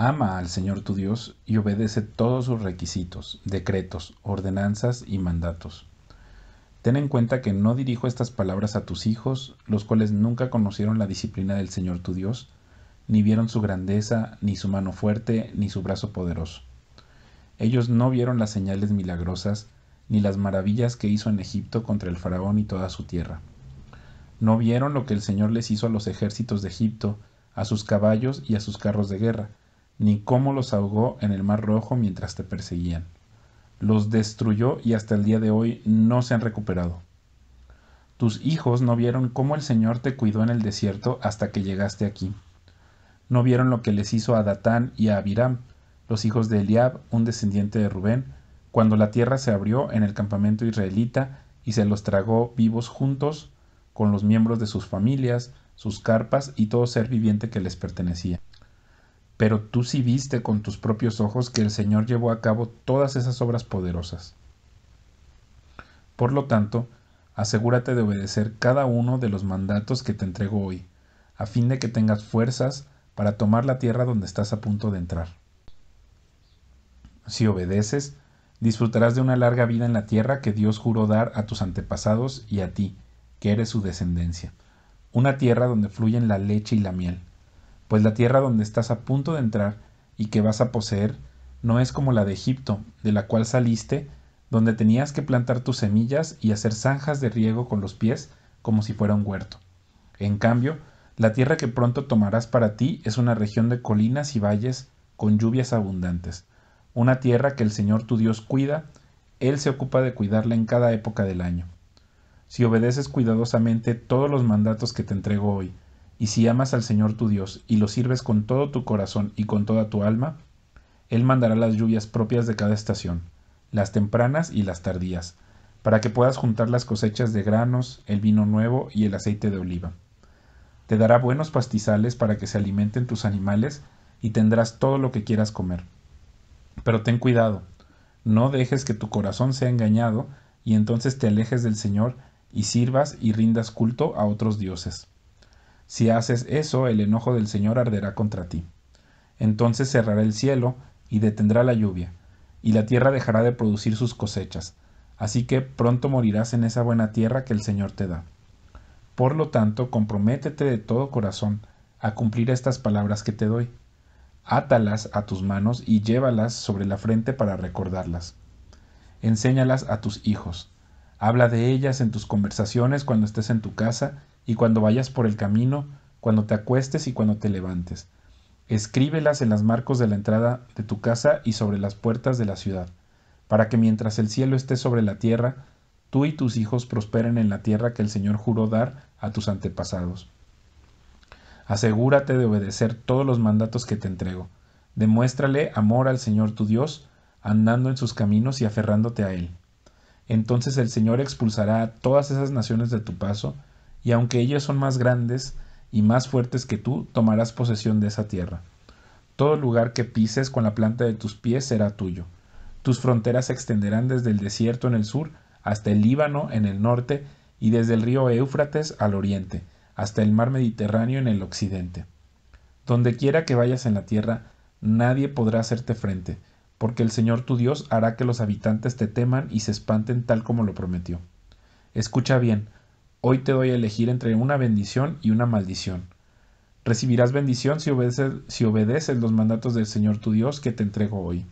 Ama al Señor tu Dios y obedece todos sus requisitos, decretos, ordenanzas y mandatos. Ten en cuenta que no dirijo estas palabras a tus hijos, los cuales nunca conocieron la disciplina del Señor tu Dios, ni vieron su grandeza, ni su mano fuerte, ni su brazo poderoso. Ellos no vieron las señales milagrosas, ni las maravillas que hizo en Egipto contra el faraón y toda su tierra. No vieron lo que el Señor les hizo a los ejércitos de Egipto, a sus caballos y a sus carros de guerra, ni cómo los ahogó en el Mar Rojo mientras te perseguían. Los destruyó y hasta el día de hoy no se han recuperado. Tus hijos no vieron cómo el Señor te cuidó en el desierto hasta que llegaste aquí. No vieron lo que les hizo a Datán y a Abiram, los hijos de Eliab, un descendiente de Rubén, cuando la tierra se abrió en el campamento israelita y se los tragó vivos juntos con los miembros de sus familias, sus carpas y todo ser viviente que les pertenecía pero tú sí viste con tus propios ojos que el Señor llevó a cabo todas esas obras poderosas. Por lo tanto, asegúrate de obedecer cada uno de los mandatos que te entrego hoy, a fin de que tengas fuerzas para tomar la tierra donde estás a punto de entrar. Si obedeces, disfrutarás de una larga vida en la tierra que Dios juró dar a tus antepasados y a ti, que eres su descendencia, una tierra donde fluyen la leche y la miel pues la tierra donde estás a punto de entrar y que vas a poseer no es como la de Egipto, de la cual saliste, donde tenías que plantar tus semillas y hacer zanjas de riego con los pies como si fuera un huerto. En cambio, la tierra que pronto tomarás para ti es una región de colinas y valles con lluvias abundantes, una tierra que el Señor tu Dios cuida, Él se ocupa de cuidarla en cada época del año. Si obedeces cuidadosamente todos los mandatos que te entrego hoy, y si amas al Señor tu Dios y lo sirves con todo tu corazón y con toda tu alma, Él mandará las lluvias propias de cada estación, las tempranas y las tardías, para que puedas juntar las cosechas de granos, el vino nuevo y el aceite de oliva. Te dará buenos pastizales para que se alimenten tus animales y tendrás todo lo que quieras comer. Pero ten cuidado, no dejes que tu corazón sea engañado y entonces te alejes del Señor y sirvas y rindas culto a otros dioses. Si haces eso, el enojo del Señor arderá contra ti. Entonces cerrará el cielo y detendrá la lluvia, y la tierra dejará de producir sus cosechas. Así que pronto morirás en esa buena tierra que el Señor te da. Por lo tanto, comprométete de todo corazón a cumplir estas palabras que te doy. Átalas a tus manos y llévalas sobre la frente para recordarlas. Enséñalas a tus hijos. Habla de ellas en tus conversaciones cuando estés en tu casa y cuando vayas por el camino, cuando te acuestes y cuando te levantes. Escríbelas en las marcos de la entrada de tu casa y sobre las puertas de la ciudad, para que mientras el cielo esté sobre la tierra, tú y tus hijos prosperen en la tierra que el Señor juró dar a tus antepasados. Asegúrate de obedecer todos los mandatos que te entrego. Demuéstrale amor al Señor tu Dios, andando en sus caminos y aferrándote a Él. Entonces el Señor expulsará a todas esas naciones de tu paso, y aunque ellos son más grandes y más fuertes que tú, tomarás posesión de esa tierra. Todo lugar que pises con la planta de tus pies será tuyo. Tus fronteras se extenderán desde el desierto en el sur hasta el Líbano en el norte y desde el río Éufrates al oriente, hasta el mar Mediterráneo en el occidente. Donde quiera que vayas en la tierra, nadie podrá hacerte frente, porque el Señor tu Dios hará que los habitantes te teman y se espanten tal como lo prometió. Escucha bien, Hoy te doy a elegir entre una bendición y una maldición. Recibirás bendición si obedeces, los mandatos del Señor tu Dios que te entrego hoy.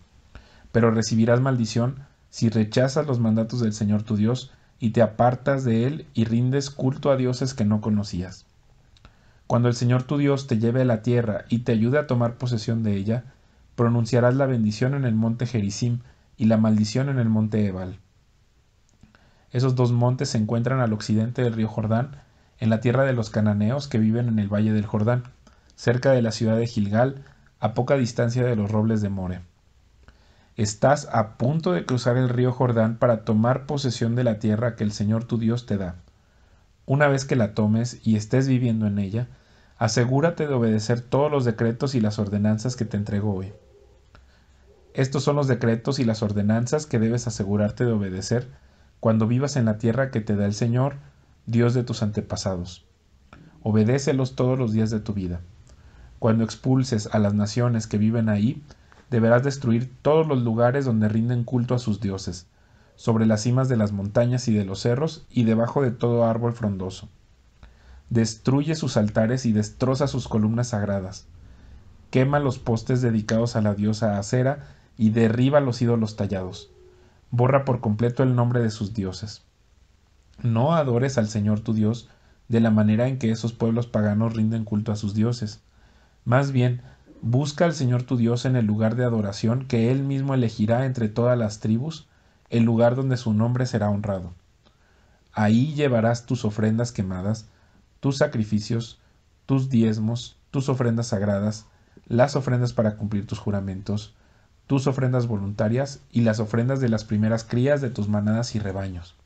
Pero recibirás maldición si rechazas los mandatos del Señor tu Dios y te apartas de Él y rindes culto a dioses que no conocías. Cuando el Señor tu Dios te lleve a la tierra y te ayude a tomar posesión de ella, pronunciarás la bendición en el monte Jericim y la maldición en el monte Ebal. Esos dos montes se encuentran al occidente del río Jordán, en la tierra de los cananeos que viven en el valle del Jordán, cerca de la ciudad de Gilgal, a poca distancia de los robles de More. Estás a punto de cruzar el río Jordán para tomar posesión de la tierra que el Señor tu Dios te da. Una vez que la tomes y estés viviendo en ella, asegúrate de obedecer todos los decretos y las ordenanzas que te entrego hoy. Estos son los decretos y las ordenanzas que debes asegurarte de obedecer cuando vivas en la tierra que te da el Señor, Dios de tus antepasados. Obedécelos todos los días de tu vida. Cuando expulses a las naciones que viven ahí, deberás destruir todos los lugares donde rinden culto a sus dioses, sobre las cimas de las montañas y de los cerros y debajo de todo árbol frondoso. Destruye sus altares y destroza sus columnas sagradas. Quema los postes dedicados a la diosa Acera y derriba los ídolos tallados borra por completo el nombre de sus dioses. No adores al Señor tu Dios de la manera en que esos pueblos paganos rinden culto a sus dioses. Más bien, busca al Señor tu Dios en el lugar de adoración que Él mismo elegirá entre todas las tribus, el lugar donde su nombre será honrado. Ahí llevarás tus ofrendas quemadas, tus sacrificios, tus diezmos, tus ofrendas sagradas, las ofrendas para cumplir tus juramentos, tus ofrendas voluntarias y las ofrendas de las primeras crías de tus manadas y rebaños.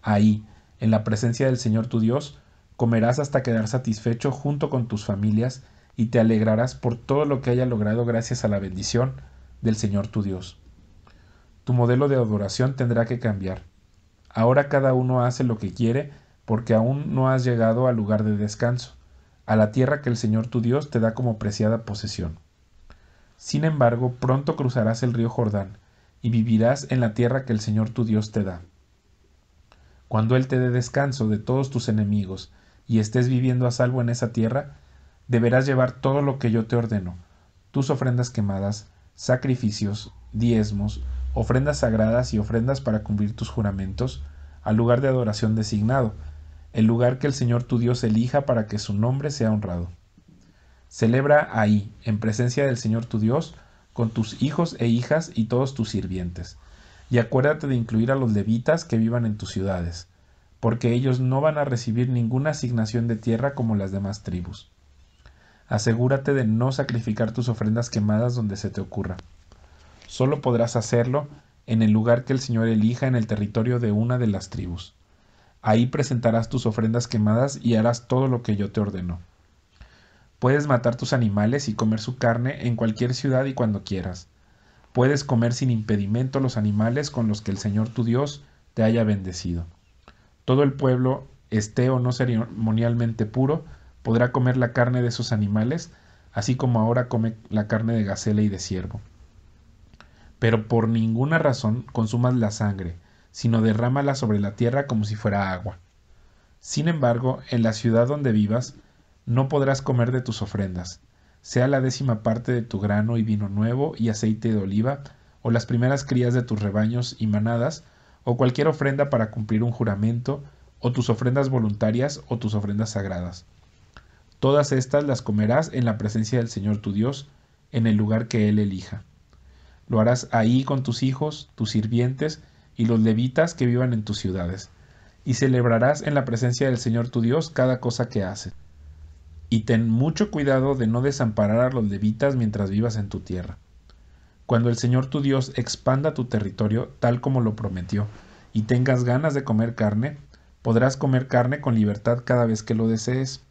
Ahí, en la presencia del Señor tu Dios, comerás hasta quedar satisfecho junto con tus familias y te alegrarás por todo lo que haya logrado gracias a la bendición del Señor tu Dios. Tu modelo de adoración tendrá que cambiar. Ahora cada uno hace lo que quiere porque aún no has llegado al lugar de descanso, a la tierra que el Señor tu Dios te da como preciada posesión. Sin embargo, pronto cruzarás el río Jordán, y vivirás en la tierra que el Señor tu Dios te da. Cuando Él te dé descanso de todos tus enemigos, y estés viviendo a salvo en esa tierra, deberás llevar todo lo que yo te ordeno, tus ofrendas quemadas, sacrificios, diezmos, ofrendas sagradas y ofrendas para cumplir tus juramentos, al lugar de adoración designado, el lugar que el Señor tu Dios elija para que su nombre sea honrado. Celebra ahí, en presencia del Señor tu Dios, con tus hijos e hijas y todos tus sirvientes. Y acuérdate de incluir a los levitas que vivan en tus ciudades, porque ellos no van a recibir ninguna asignación de tierra como las demás tribus. Asegúrate de no sacrificar tus ofrendas quemadas donde se te ocurra. Solo podrás hacerlo en el lugar que el Señor elija en el territorio de una de las tribus. Ahí presentarás tus ofrendas quemadas y harás todo lo que yo te ordeno. Puedes matar tus animales y comer su carne en cualquier ciudad y cuando quieras. Puedes comer sin impedimento los animales con los que el Señor tu Dios te haya bendecido. Todo el pueblo, esté o no ceremonialmente puro, podrá comer la carne de esos animales, así como ahora come la carne de gacela y de ciervo. Pero por ninguna razón consumas la sangre, sino derrámala sobre la tierra como si fuera agua. Sin embargo, en la ciudad donde vivas, no podrás comer de tus ofrendas, sea la décima parte de tu grano y vino nuevo y aceite de oliva, o las primeras crías de tus rebaños y manadas, o cualquier ofrenda para cumplir un juramento, o tus ofrendas voluntarias o tus ofrendas sagradas. Todas estas las comerás en la presencia del Señor tu Dios, en el lugar que Él elija. Lo harás ahí con tus hijos, tus sirvientes y los levitas que vivan en tus ciudades, y celebrarás en la presencia del Señor tu Dios cada cosa que haces y ten mucho cuidado de no desamparar a los levitas mientras vivas en tu tierra. Cuando el Señor tu Dios expanda tu territorio tal como lo prometió, y tengas ganas de comer carne, podrás comer carne con libertad cada vez que lo desees.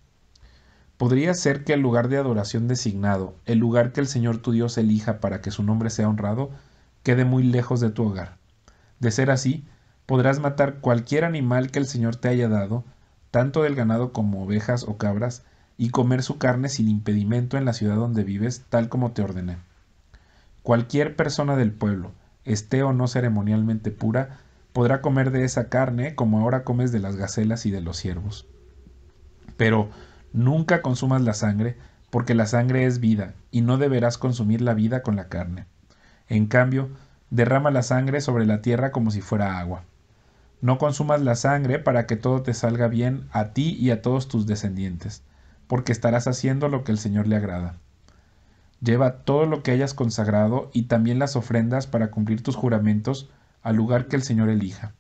Podría ser que el lugar de adoración designado, el lugar que el Señor tu Dios elija para que su nombre sea honrado, quede muy lejos de tu hogar. De ser así, podrás matar cualquier animal que el Señor te haya dado, tanto del ganado como ovejas o cabras, y comer su carne sin impedimento en la ciudad donde vives, tal como te ordené. Cualquier persona del pueblo, esté o no ceremonialmente pura, podrá comer de esa carne como ahora comes de las gacelas y de los ciervos. Pero nunca consumas la sangre, porque la sangre es vida, y no deberás consumir la vida con la carne. En cambio, derrama la sangre sobre la tierra como si fuera agua. No consumas la sangre para que todo te salga bien a ti y a todos tus descendientes porque estarás haciendo lo que el Señor le agrada. Lleva todo lo que hayas consagrado y también las ofrendas para cumplir tus juramentos al lugar que el Señor elija.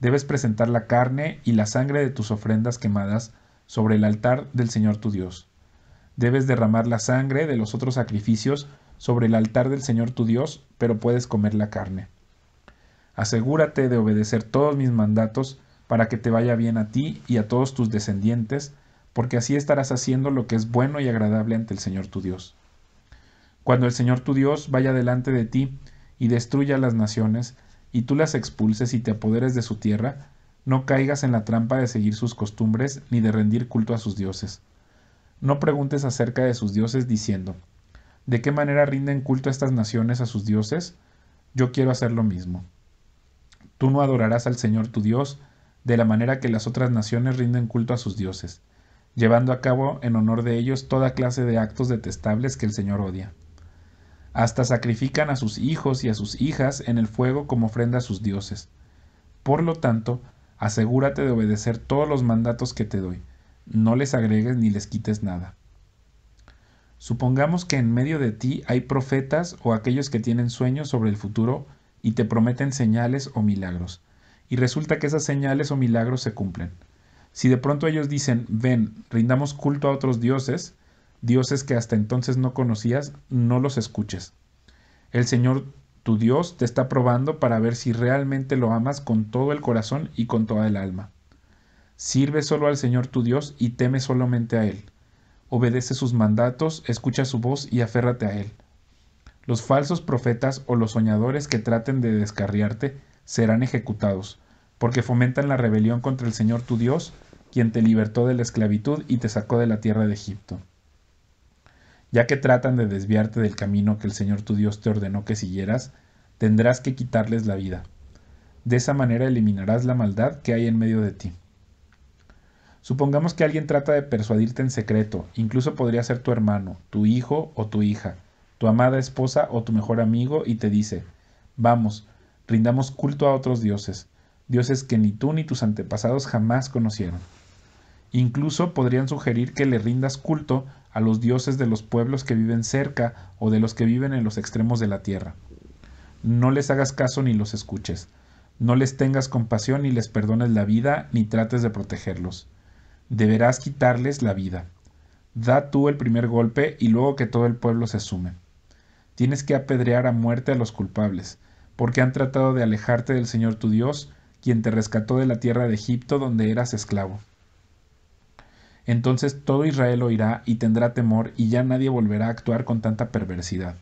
Debes presentar la carne y la sangre de tus ofrendas quemadas sobre el altar del Señor tu Dios. Debes derramar la sangre de los otros sacrificios sobre el altar del Señor tu Dios, pero puedes comer la carne. Asegúrate de obedecer todos mis mandatos para que te vaya bien a ti y a todos tus descendientes porque así estarás haciendo lo que es bueno y agradable ante el Señor tu Dios. Cuando el Señor tu Dios vaya delante de ti y destruya las naciones, y tú las expulses y te apoderes de su tierra, no caigas en la trampa de seguir sus costumbres ni de rendir culto a sus dioses. No preguntes acerca de sus dioses diciendo, ¿de qué manera rinden culto estas naciones a sus dioses? Yo quiero hacer lo mismo. Tú no adorarás al Señor tu Dios de la manera que las otras naciones rinden culto a sus dioses llevando a cabo en honor de ellos toda clase de actos detestables que el Señor odia. Hasta sacrifican a sus hijos y a sus hijas en el fuego como ofrenda a sus dioses. Por lo tanto, asegúrate de obedecer todos los mandatos que te doy. No les agregues ni les quites nada. Supongamos que en medio de ti hay profetas o aquellos que tienen sueños sobre el futuro y te prometen señales o milagros, y resulta que esas señales o milagros se cumplen. Si de pronto ellos dicen, ven, rindamos culto a otros dioses, dioses que hasta entonces no conocías, no los escuches. El Señor, tu Dios, te está probando para ver si realmente lo amas con todo el corazón y con toda el alma. Sirve solo al Señor tu Dios y teme solamente a Él. Obedece sus mandatos, escucha su voz y aférrate a Él. Los falsos profetas o los soñadores que traten de descarriarte serán ejecutados, porque fomentan la rebelión contra el Señor tu Dios quien te libertó de la esclavitud y te sacó de la tierra de Egipto. Ya que tratan de desviarte del camino que el Señor tu Dios te ordenó que siguieras, tendrás que quitarles la vida. De esa manera eliminarás la maldad que hay en medio de ti. Supongamos que alguien trata de persuadirte en secreto, incluso podría ser tu hermano, tu hijo o tu hija, tu amada esposa o tu mejor amigo, y te dice, vamos, rindamos culto a otros dioses, dioses que ni tú ni tus antepasados jamás conocieron. Incluso podrían sugerir que le rindas culto a los dioses de los pueblos que viven cerca o de los que viven en los extremos de la tierra. No les hagas caso ni los escuches. No les tengas compasión ni les perdones la vida ni trates de protegerlos. Deberás quitarles la vida. Da tú el primer golpe y luego que todo el pueblo se sume. Tienes que apedrear a muerte a los culpables, porque han tratado de alejarte del Señor tu Dios, quien te rescató de la tierra de Egipto donde eras esclavo. Entonces todo Israel oirá y tendrá temor y ya nadie volverá a actuar con tanta perversidad.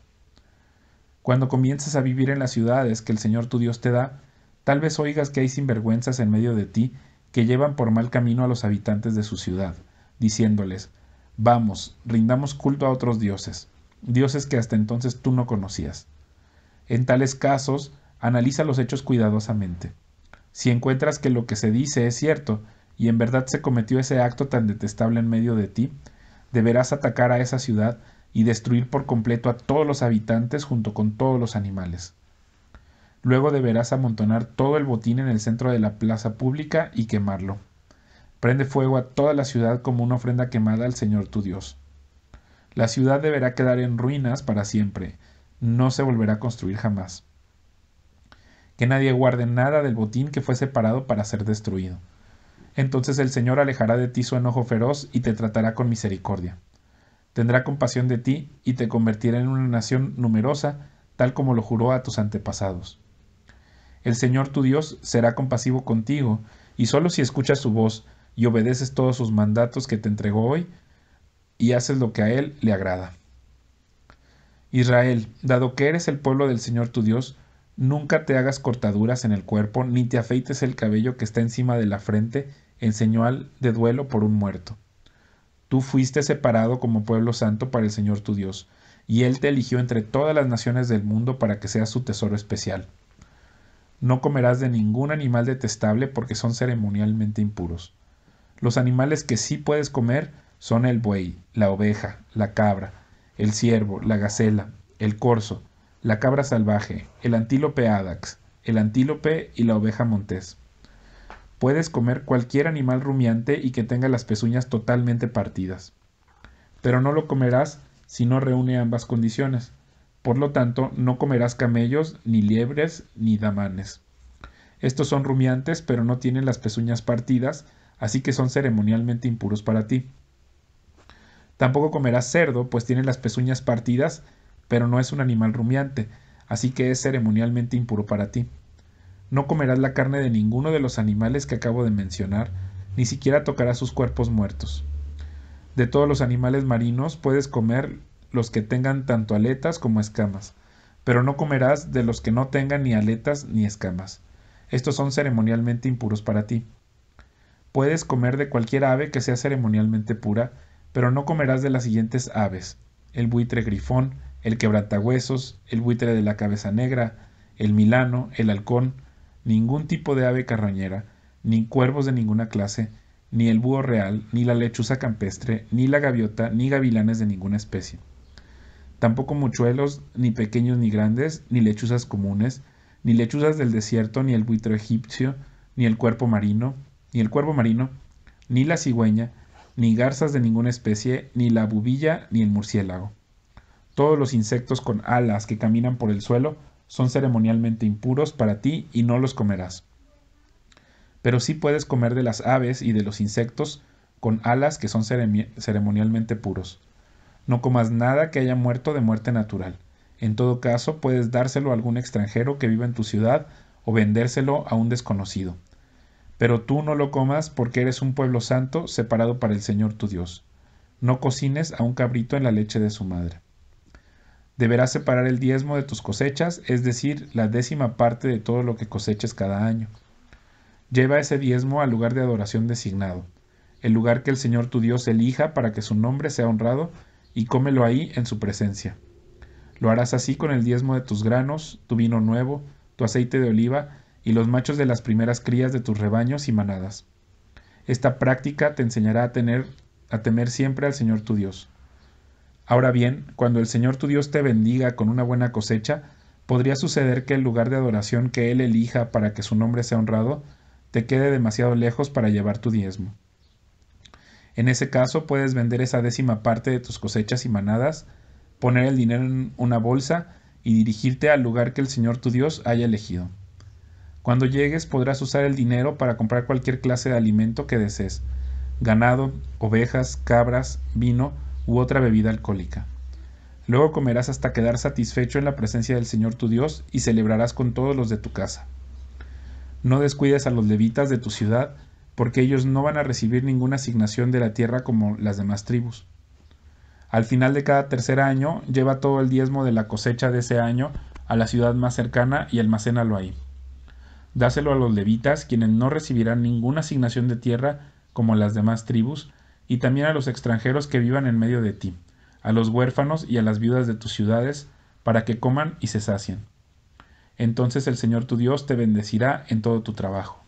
Cuando comiences a vivir en las ciudades que el Señor tu Dios te da, tal vez oigas que hay sinvergüenzas en medio de ti que llevan por mal camino a los habitantes de su ciudad, diciéndoles, Vamos, rindamos culto a otros dioses, dioses que hasta entonces tú no conocías. En tales casos, analiza los hechos cuidadosamente. Si encuentras que lo que se dice es cierto, y en verdad se cometió ese acto tan detestable en medio de ti, deberás atacar a esa ciudad y destruir por completo a todos los habitantes junto con todos los animales. Luego deberás amontonar todo el botín en el centro de la plaza pública y quemarlo. Prende fuego a toda la ciudad como una ofrenda quemada al Señor tu Dios. La ciudad deberá quedar en ruinas para siempre, no se volverá a construir jamás. Que nadie guarde nada del botín que fue separado para ser destruido. Entonces el Señor alejará de ti su enojo feroz y te tratará con misericordia. Tendrá compasión de ti y te convertirá en una nación numerosa, tal como lo juró a tus antepasados. El Señor tu Dios será compasivo contigo, y solo si escuchas su voz y obedeces todos sus mandatos que te entregó hoy, y haces lo que a Él le agrada. Israel, dado que eres el pueblo del Señor tu Dios, Nunca te hagas cortaduras en el cuerpo, ni te afeites el cabello que está encima de la frente en señal de duelo por un muerto. Tú fuiste separado como pueblo santo para el Señor tu Dios, y Él te eligió entre todas las naciones del mundo para que seas su tesoro especial. No comerás de ningún animal detestable porque son ceremonialmente impuros. Los animales que sí puedes comer son el buey, la oveja, la cabra, el ciervo, la gacela, el corzo, la cabra salvaje, el antílope adax, el antílope y la oveja montés. Puedes comer cualquier animal rumiante y que tenga las pezuñas totalmente partidas. Pero no lo comerás si no reúne ambas condiciones. Por lo tanto, no comerás camellos, ni liebres, ni damanes. Estos son rumiantes, pero no tienen las pezuñas partidas, así que son ceremonialmente impuros para ti. Tampoco comerás cerdo, pues tiene las pezuñas partidas pero no es un animal rumiante, así que es ceremonialmente impuro para ti. No comerás la carne de ninguno de los animales que acabo de mencionar, ni siquiera tocarás sus cuerpos muertos. De todos los animales marinos puedes comer los que tengan tanto aletas como escamas, pero no comerás de los que no tengan ni aletas ni escamas. Estos son ceremonialmente impuros para ti. Puedes comer de cualquier ave que sea ceremonialmente pura, pero no comerás de las siguientes aves el buitre grifón, el quebrantahuesos, el buitre de la cabeza negra, el milano, el halcón, ningún tipo de ave carroñera, ni cuervos de ninguna clase, ni el búho real, ni la lechuza campestre, ni la gaviota, ni gavilanes de ninguna especie. Tampoco muchuelos, ni pequeños ni grandes, ni lechuzas comunes, ni lechuzas del desierto, ni el buitre egipcio, ni el cuerpo marino, ni el cuervo marino, ni la cigüeña, ni garzas de ninguna especie, ni la bubilla, ni el murciélago. Todos los insectos con alas que caminan por el suelo son ceremonialmente impuros para ti y no los comerás. Pero sí puedes comer de las aves y de los insectos con alas que son ceremonialmente puros. No comas nada que haya muerto de muerte natural. En todo caso, puedes dárselo a algún extranjero que viva en tu ciudad o vendérselo a un desconocido. Pero tú no lo comas porque eres un pueblo santo separado para el Señor tu Dios. No cocines a un cabrito en la leche de su madre. Deberás separar el diezmo de tus cosechas, es decir, la décima parte de todo lo que coseches cada año. Lleva ese diezmo al lugar de adoración designado, el lugar que el Señor tu Dios elija para que su nombre sea honrado, y cómelo ahí en su presencia. Lo harás así con el diezmo de tus granos, tu vino nuevo, tu aceite de oliva, y los machos de las primeras crías de tus rebaños y manadas. Esta práctica te enseñará a tener a temer siempre al Señor tu Dios. Ahora bien, cuando el Señor tu Dios te bendiga con una buena cosecha, podría suceder que el lugar de adoración que Él elija para que su nombre sea honrado te quede demasiado lejos para llevar tu diezmo. En ese caso puedes vender esa décima parte de tus cosechas y manadas, poner el dinero en una bolsa y dirigirte al lugar que el Señor tu Dios haya elegido. Cuando llegues podrás usar el dinero para comprar cualquier clase de alimento que desees, ganado, ovejas, cabras, vino, u otra bebida alcohólica. Luego comerás hasta quedar satisfecho en la presencia del Señor tu Dios y celebrarás con todos los de tu casa. No descuides a los levitas de tu ciudad, porque ellos no van a recibir ninguna asignación de la tierra como las demás tribus. Al final de cada tercer año, lleva todo el diezmo de la cosecha de ese año a la ciudad más cercana y almacénalo ahí. Dáselo a los levitas, quienes no recibirán ninguna asignación de tierra como las demás tribus, y también a los extranjeros que vivan en medio de ti, a los huérfanos y a las viudas de tus ciudades, para que coman y se sacien. Entonces el Señor tu Dios te bendecirá en todo tu trabajo